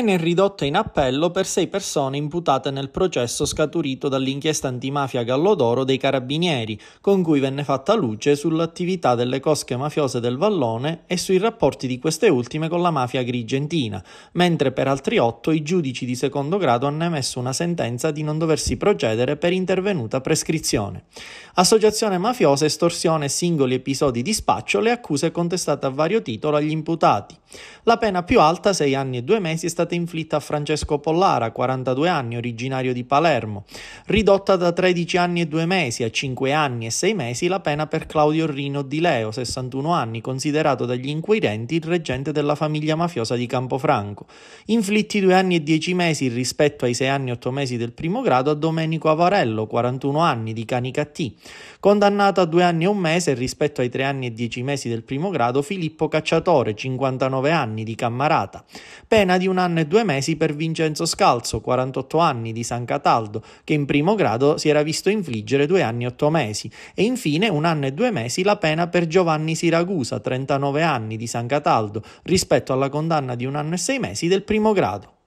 Bene ridotto in appello per sei persone imputate nel processo scaturito dall'inchiesta antimafia Gallodoro dei Carabinieri, con cui venne fatta luce sull'attività delle cosche mafiose del Vallone e sui rapporti di queste ultime con la mafia grigentina, mentre per altri otto i giudici di secondo grado hanno emesso una sentenza di non doversi procedere per intervenuta prescrizione. Associazione mafiosa, estorsione e singoli episodi di spaccio le accuse contestate a vario titolo agli imputati. La pena più alta, sei anni e due mesi, è stata stata inflitta a Francesco Pollara, 42 anni, originario di Palermo, ridotta da 13 anni e 2 mesi a 5 anni e 6 mesi la pena per Claudio Rino Di Leo, 61 anni, considerato dagli inquirenti il reggente della famiglia mafiosa di Campofranco. Inflitti 2 anni e 10 mesi rispetto ai 6 anni e 8 mesi del primo grado a Domenico Avarello, 41 anni, di Canicattì, condannato a 2 anni e 1 mese rispetto ai 3 anni e 10 mesi del primo grado Filippo Cacciatore, 59 anni, di Cammarata, pena di un anno e e due mesi per Vincenzo Scalzo, 48 anni, di San Cataldo, che in primo grado si era visto infliggere due anni e otto mesi, e infine un anno e due mesi la pena per Giovanni Siragusa, 39 anni, di San Cataldo, rispetto alla condanna di un anno e sei mesi del primo grado.